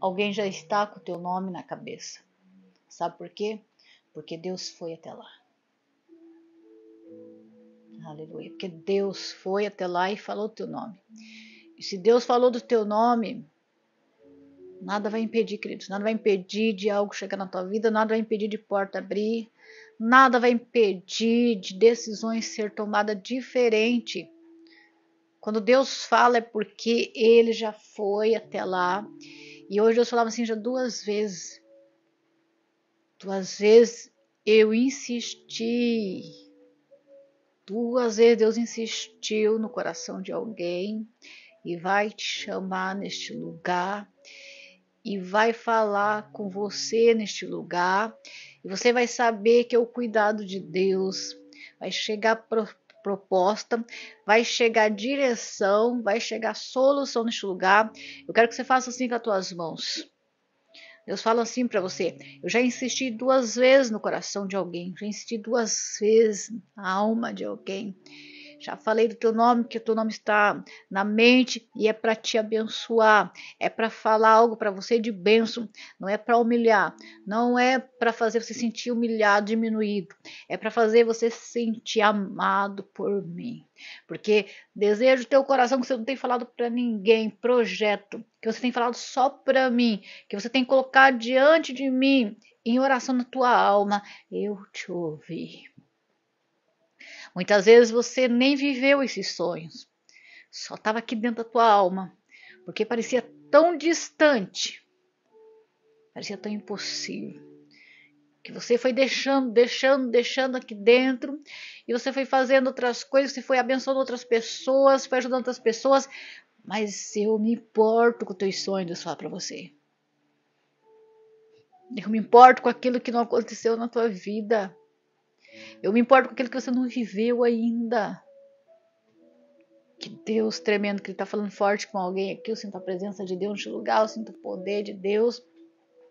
alguém já está com o teu nome na cabeça. Sabe por quê? Porque Deus foi até lá. Aleluia. Porque Deus foi até lá e falou o teu nome. E se Deus falou do teu nome, nada vai impedir, queridos. Nada vai impedir de algo chegar na tua vida, nada vai impedir de porta abrir, nada vai impedir de decisões ser tomadas diferente. Quando Deus fala é porque ele já foi até lá e hoje eu falava assim já duas vezes. Duas vezes eu insisti. Duas vezes Deus insistiu no coração de alguém e vai te chamar neste lugar e vai falar com você neste lugar. E você vai saber que é o cuidado de Deus vai chegar proposta, vai chegar direção, vai chegar solução neste lugar. Eu quero que você faça assim com as tuas mãos. Deus fala assim para você: eu já insisti duas vezes no coração de alguém, já insisti duas vezes na alma de alguém. Já falei do teu nome, que o teu nome está na mente e é para te abençoar, é para falar algo para você de bênção, não é para humilhar, não é para fazer você sentir humilhado, diminuído, é para fazer você se sentir amado por mim. Porque desejo teu coração que você não tem falado para ninguém, projeto que você tem falado só para mim, que você tem colocado diante de mim em oração na tua alma, eu te ouvi. Muitas vezes você nem viveu esses sonhos, só estava aqui dentro da tua alma, porque parecia tão distante, parecia tão impossível, que você foi deixando, deixando, deixando aqui dentro, e você foi fazendo outras coisas, você foi abençoando outras pessoas, foi ajudando outras pessoas, mas eu me importo com os teus sonhos só para você. Eu me importo com aquilo que não aconteceu na tua vida. Eu me importo com aquilo que você não viveu ainda. Que Deus tremendo, que Ele está falando forte com alguém aqui. Eu sinto a presença de Deus neste lugar, eu sinto o poder de Deus,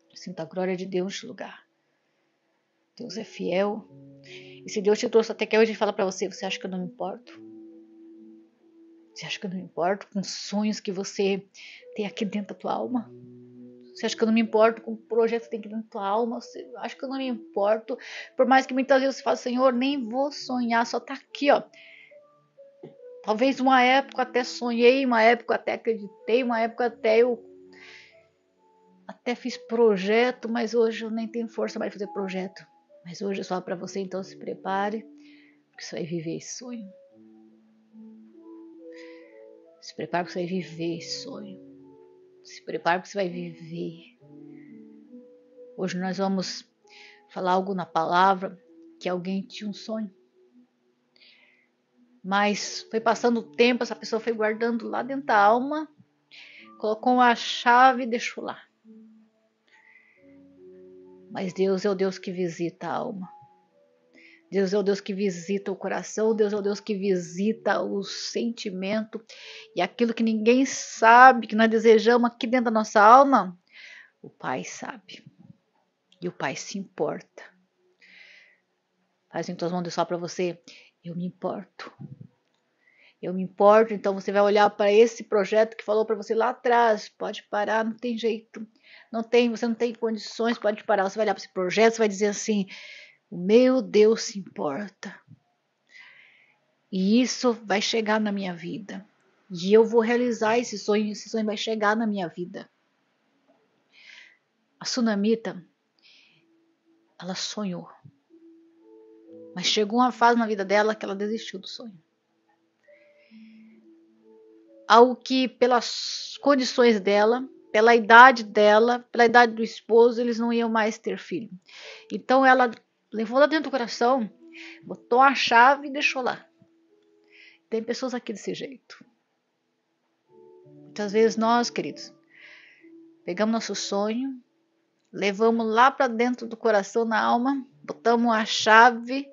eu sinto a glória de Deus neste lugar. Deus é fiel. E se Deus te trouxe até que hoje e fala para você, você acha que eu não me importo? Você acha que eu não me importo com os sonhos que você tem aqui dentro da tua alma? Você acha que eu não me importo com o projeto que tem aqui dentro da tua alma? Você acha que eu não me importo? Por mais que muitas vezes você fale, Senhor, nem vou sonhar, só tá aqui, ó. Talvez uma época até sonhei, uma época até acreditei, uma época até eu até fiz projeto, mas hoje eu nem tenho força mais de fazer projeto. Mas hoje é só para você, então se prepare, porque você vai viver esse sonho. Se prepare porque você vai viver esse sonho. Se prepare porque você vai viver. Hoje nós vamos falar algo na palavra que alguém tinha um sonho. Mas foi passando o tempo, essa pessoa foi guardando lá dentro da alma, colocou a chave e deixou lá. Mas Deus é o Deus que visita a alma. Deus é o Deus que visita o coração, Deus é o Deus que visita o sentimento e aquilo que ninguém sabe, que nós desejamos aqui dentro da nossa alma, o Pai sabe. E o Pai se importa. Faz em tuas mãos Deus só para você, eu me importo. Eu me importo, então você vai olhar para esse projeto que falou para você lá atrás, pode parar, não tem jeito. Não tem, você não tem condições, pode parar. Você vai olhar para esse projeto, você vai dizer assim: o meu Deus se importa. E isso vai chegar na minha vida. E eu vou realizar esse sonho, esse sonho vai chegar na minha vida. A sunamita, ela sonhou. Mas chegou uma fase na vida dela que ela desistiu do sonho. Ao que, pelas condições dela, pela idade dela, pela idade do esposo, eles não iam mais ter filho. Então ela levou lá dentro do coração, botou a chave e deixou lá. Tem pessoas aqui desse jeito. Muitas vezes nós, queridos, pegamos nosso sonho, levamos lá para dentro do coração, na alma, botamos a chave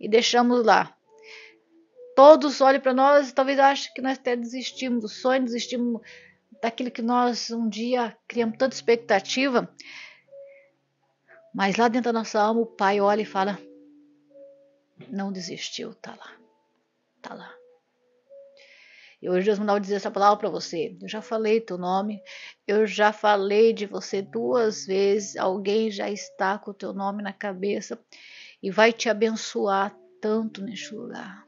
e deixamos lá. Todos olham para nós e talvez achem que nós até desistimos do sonho, desistimos daquilo que nós um dia criamos tanta expectativa. Mas lá dentro da nossa alma, o Pai olha e fala: Não desistiu, tá lá. Tá lá. E hoje Deus mandou dizer essa palavra para você. Eu já falei teu nome, eu já falei de você duas vezes. Alguém já está com o teu nome na cabeça e vai te abençoar tanto neste lugar.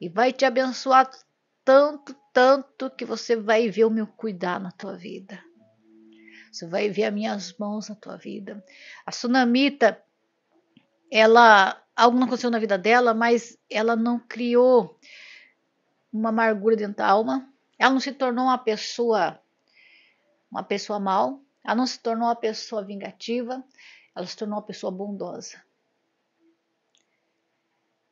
E vai te abençoar tanto, tanto que você vai ver o meu cuidar na tua vida. Você vai ver as minhas mãos na tua vida. A tsunamita, ela, algo não aconteceu na vida dela, mas ela não criou uma amargura dentro da alma. Ela não se tornou uma pessoa, uma pessoa mal. Ela não se tornou uma pessoa vingativa. Ela se tornou uma pessoa bondosa.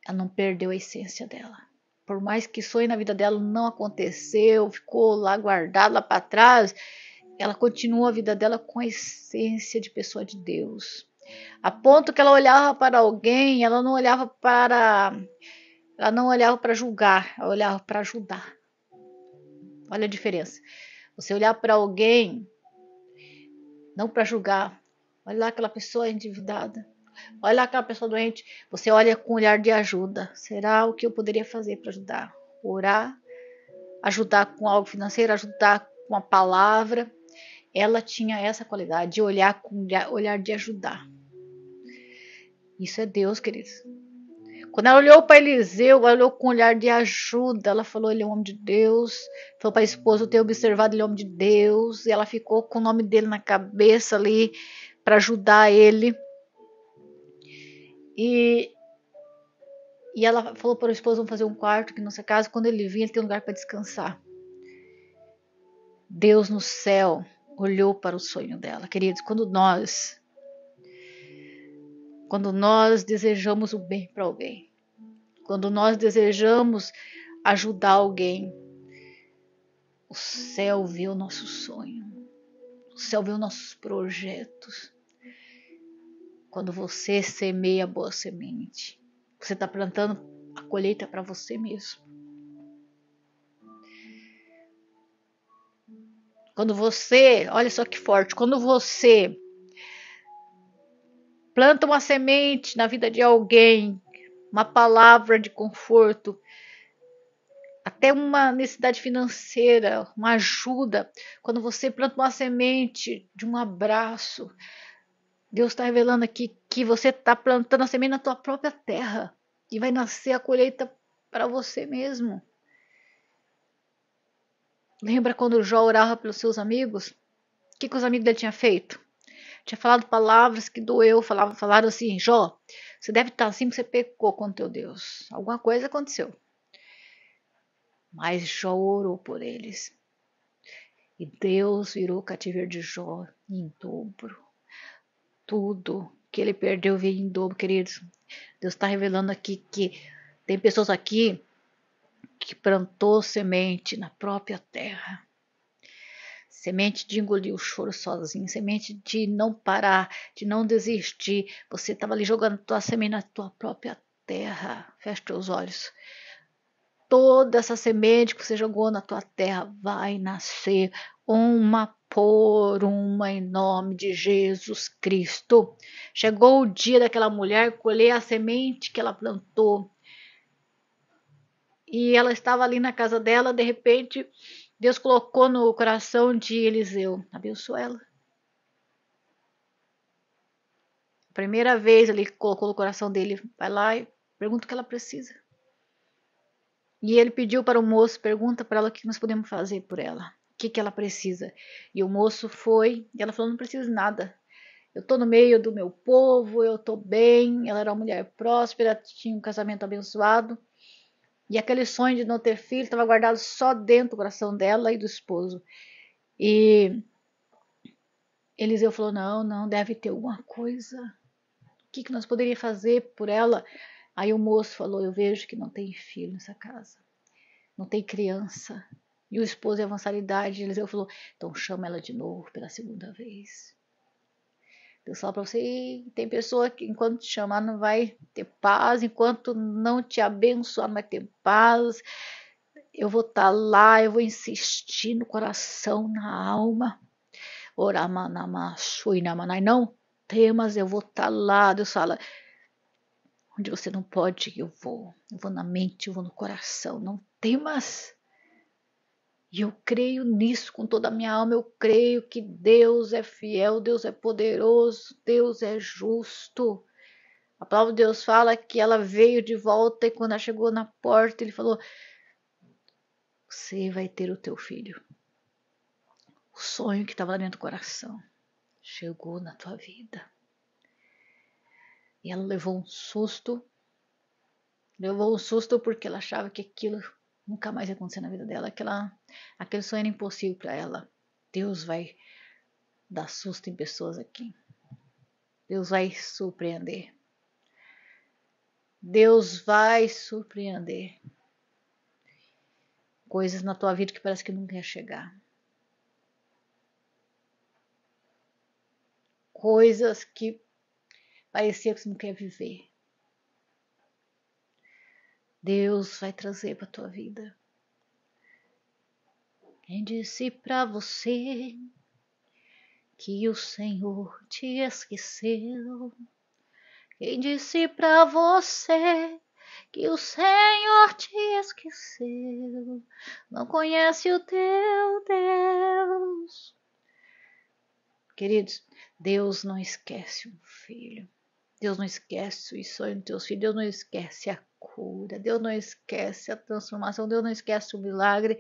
Ela não perdeu a essência dela por mais que sonho na vida dela não aconteceu, ficou lá guardado lá para trás, ela continua a vida dela com a essência de pessoa de Deus. A ponto que ela olhava para alguém, ela não olhava para ela não olhava para julgar, ela olhava para ajudar. Olha a diferença. Você olhar para alguém não para julgar. Olha lá aquela pessoa endividada. Olha lá aquela pessoa doente. Você olha com um olhar de ajuda. Será o que eu poderia fazer para ajudar? Orar, ajudar com algo financeiro, ajudar com a palavra ela tinha essa qualidade de olhar com olhar de ajudar. Isso é Deus, queridos. Quando ela olhou para Eliseu, ela olhou com um olhar de ajuda. Ela falou: Ele é um homem de Deus. Falou para a esposa: Eu tenho observado, ele é um homem de Deus. E ela ficou com o nome dele na cabeça ali para ajudar ele. E, e ela falou para o esposo: Vamos fazer um quarto, aqui nossa casa, quando ele vinha, ele tem um lugar para descansar. Deus no céu olhou para o sonho dela. Queridos, quando nós quando nós desejamos o bem para alguém, quando nós desejamos ajudar alguém, o céu vê o nosso sonho. O céu vê os nossos projetos. Quando você semeia boa semente, você está plantando a colheita para você mesmo. Quando você, olha só que forte, quando você planta uma semente na vida de alguém, uma palavra de conforto, até uma necessidade financeira, uma ajuda, quando você planta uma semente de um abraço, Deus está revelando aqui que você está plantando a semente na tua própria terra e vai nascer a colheita para você mesmo. Lembra quando Jó orava pelos seus amigos? O que, que os amigos dele tinham feito? Tinha falado palavras que doeu, falava, falaram assim: Jó, você deve estar assim porque você pecou com teu Deus. Alguma coisa aconteceu. Mas Jó orou por eles. E Deus virou o cativeiro de Jó em dobro. Tudo que ele perdeu veio em dobro, queridos. Deus está revelando aqui que tem pessoas aqui que plantou semente na própria terra. Semente de engolir o choro sozinho, semente de não parar, de não desistir. Você estava ali jogando tua semente na tua própria terra. Feche os olhos. Toda essa semente que você jogou na tua terra vai nascer uma por uma em nome de Jesus Cristo. Chegou o dia daquela mulher colher a semente que ela plantou e ela estava ali na casa dela, de repente Deus colocou no coração de Eliseu, abençoa ela. Primeira vez ele colocou no coração dele, vai lá e pergunta o que ela precisa. E ele pediu para o moço, pergunta para ela o que nós podemos fazer por ela, o que, que ela precisa. E o moço foi, e ela falou, não preciso de nada, eu estou no meio do meu povo, eu estou bem. Ela era uma mulher próspera, tinha um casamento abençoado. E aquele sonho de não ter filho estava guardado só dentro do coração dela e do esposo. E Eliseu falou: Não, não, deve ter alguma coisa. O que, que nós poderíamos fazer por ela? Aí o moço falou: Eu vejo que não tem filho nessa casa, não tem criança. E o esposo é avançada idade, Eliseu falou: Então chama ela de novo pela segunda vez. Deus fala para você, tem pessoa que enquanto te chamar não vai ter paz, enquanto não te abençoar não vai ter paz. Eu vou estar tá lá, eu vou insistir no coração, na alma. Oramanamashuinamanai, não temas, eu vou estar tá lá. Deus fala, onde você não pode, eu vou. Eu vou na mente, eu vou no coração, não temas. E eu creio nisso com toda a minha alma. Eu creio que Deus é fiel, Deus é poderoso, Deus é justo. A palavra de Deus fala que ela veio de volta e quando ela chegou na porta, ele falou: Você vai ter o teu filho. O sonho que estava lá dentro do coração chegou na tua vida. E ela levou um susto. Levou um susto porque ela achava que aquilo nunca mais ia acontecer na vida dela. Aquela, aquele sonho era impossível para ela. Deus vai dar susto em pessoas aqui. Deus vai surpreender. Deus vai surpreender. Coisas na tua vida que parece que nunca ia chegar. Coisas que parecia que você não quer viver. Deus vai trazer para tua vida. Quem disse para você que o Senhor te esqueceu? Quem disse para você que o Senhor te esqueceu? Não conhece o teu Deus. Queridos, Deus não esquece um filho. Deus não esquece os sonhos dos teus filhos. Deus não esquece a cura. Deus não esquece a transformação, Deus não esquece o milagre.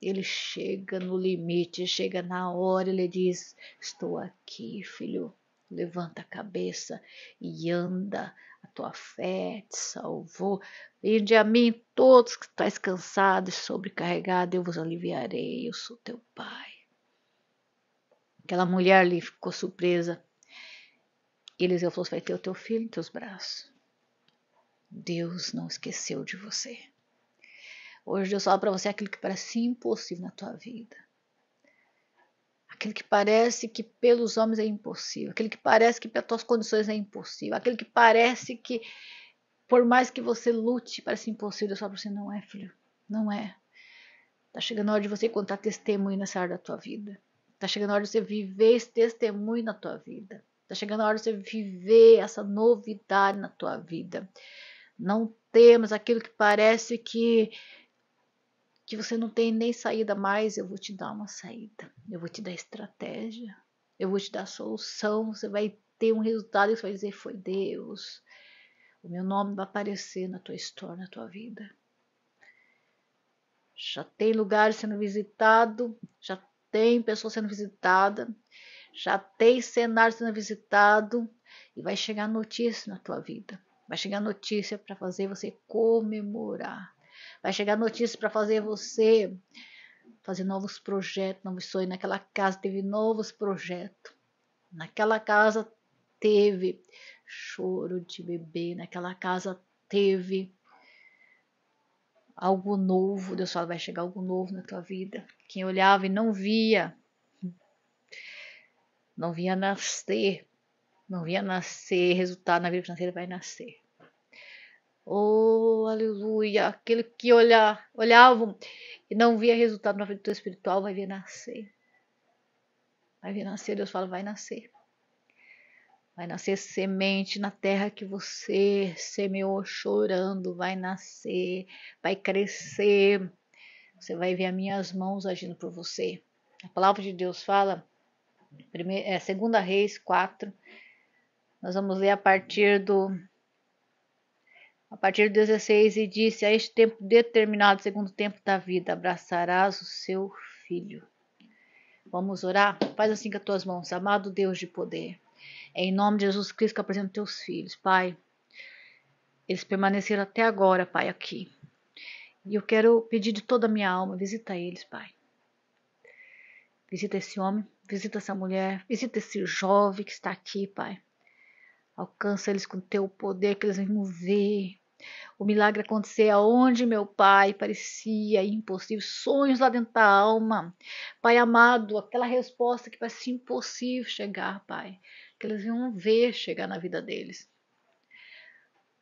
Ele chega no limite, chega na hora, ele diz: Estou aqui, filho. Levanta a cabeça e anda. A tua fé te salvou. Vinde a mim, todos que estás cansados e sobrecarregados, eu vos aliviarei. Eu sou teu pai. Aquela mulher ali ficou surpresa. Eliseu falou: Vai ter o teu filho em teus braços. Deus não esqueceu de você. Hoje Deus fala para você aquilo que parece impossível na tua vida. Aquilo que parece que pelos homens é impossível, aquilo que parece que pelas tuas condições é impossível, aquilo que parece que por mais que você lute, parece impossível. Deus fala para você, não é, filho, não é. Tá chegando a hora de você contar testemunho nessa área da tua vida. Tá chegando a hora de você viver esse testemunho na tua vida. Tá chegando a hora de você viver essa novidade na tua vida. Não temas aquilo que parece que que você não tem nem saída mais, eu vou te dar uma saída. Eu vou te dar estratégia. Eu vou te dar solução, você vai ter um resultado e você vai dizer foi Deus. O meu nome vai aparecer na tua história, na tua vida. Já tem lugar sendo visitado, já tem pessoa sendo visitada, já tem cenário sendo visitado e vai chegar notícia na tua vida. Vai chegar notícia para fazer você comemorar. Vai chegar notícia para fazer você fazer novos projetos, novos sonhos. Naquela casa teve novos projetos. Naquela casa teve choro de bebê. Naquela casa teve algo novo. Deus fala, vai chegar algo novo na tua vida. Quem olhava e não via, não via nascer, não via nascer resultado na vida financeira, vai nascer. Oh, aleluia! Aquele que olha olhava e não via resultado na vida espiritual vai ver nascer. Vai ver nascer, Deus fala, vai nascer. Vai nascer semente na terra que você semeou chorando, vai nascer, vai crescer. Você vai ver as minhas mãos agindo por você. A palavra de Deus fala, primeira, é, segunda Reis 4. Nós vamos ler a partir do a partir do 16, e disse: A este tempo determinado, segundo o tempo da vida, abraçarás o seu filho. Vamos orar? Faz assim com as tuas mãos, amado Deus de poder. É em nome de Jesus Cristo que apresento teus filhos, Pai. Eles permaneceram até agora, Pai, aqui. E eu quero pedir de toda a minha alma, visita eles, Pai. Visita esse homem, visita essa mulher, visita esse jovem que está aqui, Pai. Alcança eles com teu poder, que eles venham ver o milagre acontecer aonde meu pai parecia impossível, sonhos lá dentro da alma. Pai amado, aquela resposta que parecia impossível chegar, pai, que eles iam ver chegar na vida deles.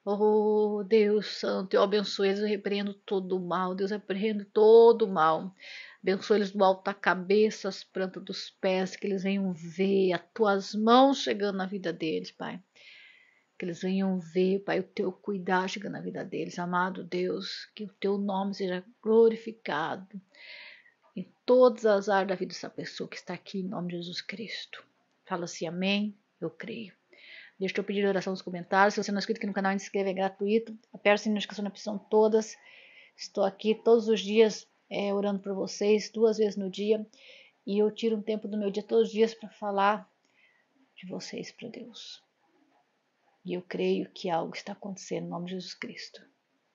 Oh, Deus Santo, eu abençoe eles, eu repreendo todo o mal, Deus, eu repreendo todo o mal. Abençoe eles do alto da cabeça, as plantas dos pés, que eles venham ver as tuas mãos chegando na vida deles, Pai que eles venham ver, Pai, o teu cuidar chega na vida deles. Amado Deus, que o teu nome seja glorificado em todas as áreas da vida dessa pessoa que está aqui, em nome de Jesus Cristo. Fala-se assim, amém, eu creio. Deixa eu pedir oração nos comentários. Se você não é inscrito aqui no canal, se inscreva, é gratuito. Aperta a notificação na opção todas. Estou aqui todos os dias é, orando por vocês, duas vezes no dia. E eu tiro um tempo do meu dia todos os dias para falar de vocês para Deus. E eu creio que algo está acontecendo em nome de Jesus Cristo.